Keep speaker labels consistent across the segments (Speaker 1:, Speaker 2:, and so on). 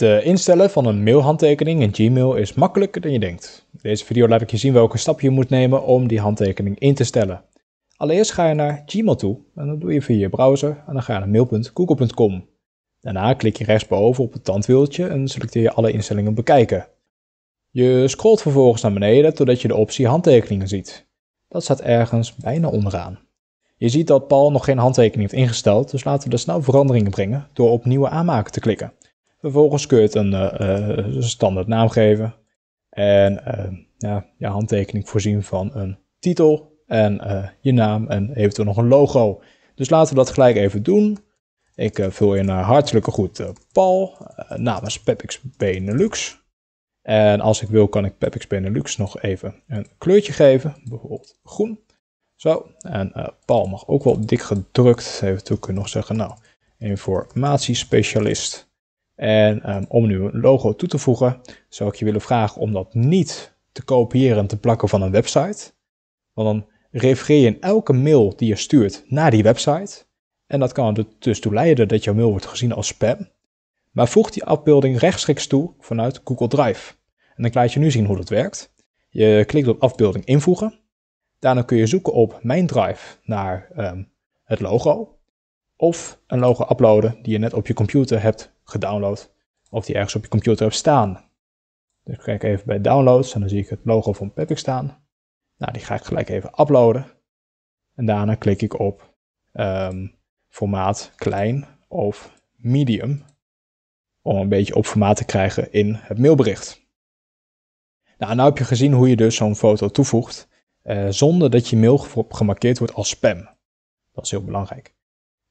Speaker 1: Het eh, instellen van een mailhandtekening in Gmail is makkelijker dan je denkt. In deze video laat ik je zien welke stap je moet nemen om die handtekening in te stellen. Allereerst ga je naar Gmail toe en dat doe je via je browser en dan ga je naar mail.google.com. Daarna klik je rechtsboven op het tandwieltje en selecteer je alle instellingen bekijken. Je scrolt vervolgens naar beneden totdat je de optie handtekeningen ziet. Dat staat ergens bijna onderaan. Je ziet dat Paul nog geen handtekening heeft ingesteld, dus laten we er snel veranderingen brengen door op nieuwe aanmaken te klikken. Vervolgens kun je het een eh, eh, standaard naam geven. En eh, ja, je handtekening voorzien van een titel en je naam en eventueel nog een logo. Dus laten we dat gelijk even doen. Ik vul in naar hartelijke groet Paul namens Pepix Benelux. En als ik wil kan ik Pepix Benelux nog even een kleurtje geven, bijvoorbeeld groen. Zo, en uh, Paul mag ook wel dik gedrukt. Even toe kunnen nog zeggen, nou, informatiespecialist. En ehm, om nu een logo toe te voegen, zou ik je willen vragen om dat niet te kopiëren en te plakken van een website. Want dan refereer je in elke mail die je stuurt naar die website. En dat kan er dus toe leiden dat jouw mail wordt gezien als spam. Maar voeg die afbeelding rechtstreeks toe vanuit Google Drive. En ik laat je nu zien hoe dat werkt. Je klikt op afbeelding invoegen. Daarna kun je zoeken op mijn drive naar ehm, het logo. Of een logo uploaden die je net op je computer hebt gedownload of die ergens op je computer hebt staan. Dus ik kijk even bij downloads en dan zie ik het logo van Pepik staan. Nou, die ga ik gelijk even uploaden. En daarna klik ik op ehm, formaat klein of medium. Om een beetje op formaat te krijgen in het mailbericht. Nou, nu heb je gezien hoe je dus zo'n foto toevoegt. Eh, zonder dat je mail gemarkeerd wordt als spam. Dat is heel belangrijk.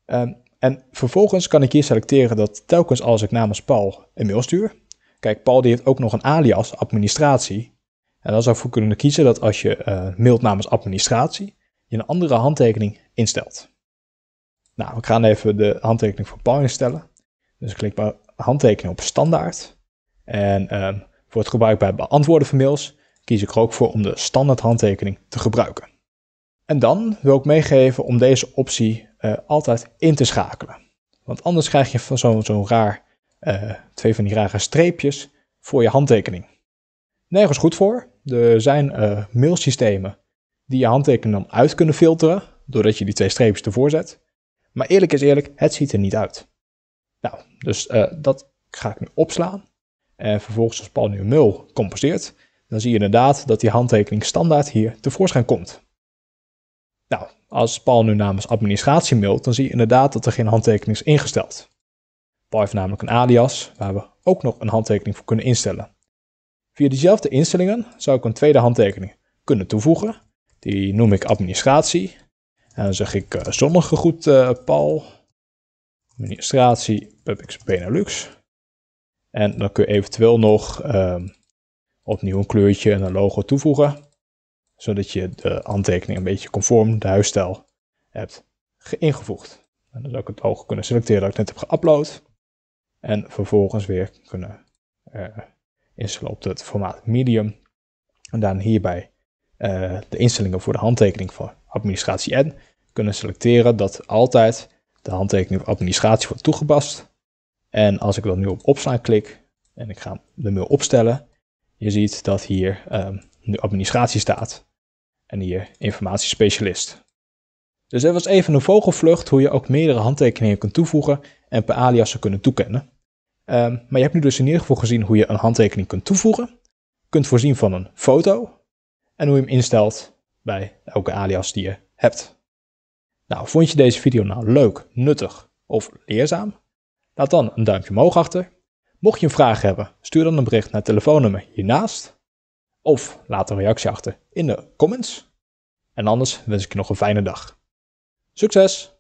Speaker 1: Ehm, en vervolgens kan ik hier selecteren dat telkens als ik namens Paul een mail stuur, kijk, Paul die heeft ook nog een alias, administratie. En dan zou ik voor kunnen kiezen dat als je eh, mailt namens administratie, je een andere handtekening instelt. Nou, we gaan even de handtekening voor Paul instellen. Dus ik klik bij handtekening op standaard. En ehm, voor het gebruik bij beantwoorden van mails kies ik er ook voor om de standaard handtekening te gebruiken. En dan wil ik meegeven om deze optie eh, altijd in te schakelen. Want anders krijg je van zo'n raar, eh, twee van die rare streepjes voor je handtekening. Nergens goed voor. Er zijn eh, mailsystemen die je handtekening dan uit kunnen filteren, doordat je die twee streepjes ervoor zet. Maar eerlijk is eerlijk, het ziet er niet uit. Nou, dus dat ga ik nu opslaan. En vervolgens als Paul nu een mail composeert, dan zie je inderdaad dat die handtekening standaard hier tevoorschijn komt. Nou, als Paul nu namens administratie mailt, dan zie je inderdaad dat er geen handtekening is ingesteld. Paul heeft namelijk een alias waar we ook nog een handtekening voor kunnen instellen. Via diezelfde instellingen zou ik een tweede handtekening kunnen toevoegen. Die noem ik administratie. En dan zeg ik zonnige eh, goed uh, Paul. Administratie Publix Benelux. En dan kun je eventueel nog ehm, opnieuw een kleurtje en een logo toevoegen zodat je de handtekening een beetje conform de huisstijl hebt ingevoegd. En dan zou ik het oog kunnen selecteren dat ik net heb geüpload. En vervolgens weer kunnen eh, instellen op het formaat medium. En dan hierbij eh, de instellingen voor de handtekening van administratie N kunnen selecteren dat altijd de handtekening van administratie wordt toegepast. En als ik dan nu op opslaan klik en ik ga de mail opstellen, je ziet dat hier ehm, de administratie staat. En hier eh, informatiespecialist. Dus dat was even een vogelvlucht hoe je ook meerdere handtekeningen kunt toevoegen en per aliasen kunnen toekennen. Ehm, maar je hebt nu dus in ieder geval gezien hoe je een handtekening kunt toevoegen, kunt voorzien van een foto en hoe je hem instelt bij elke alias die je hebt. Nou, vond je deze video nou leuk, nuttig of leerzaam? Laat dan een duimpje omhoog achter. Mocht je een vraag hebben, stuur dan een bericht naar het telefoonnummer hiernaast. Of laat een reactie achter in de comments. En anders wens ik je nog een fijne dag. Succes!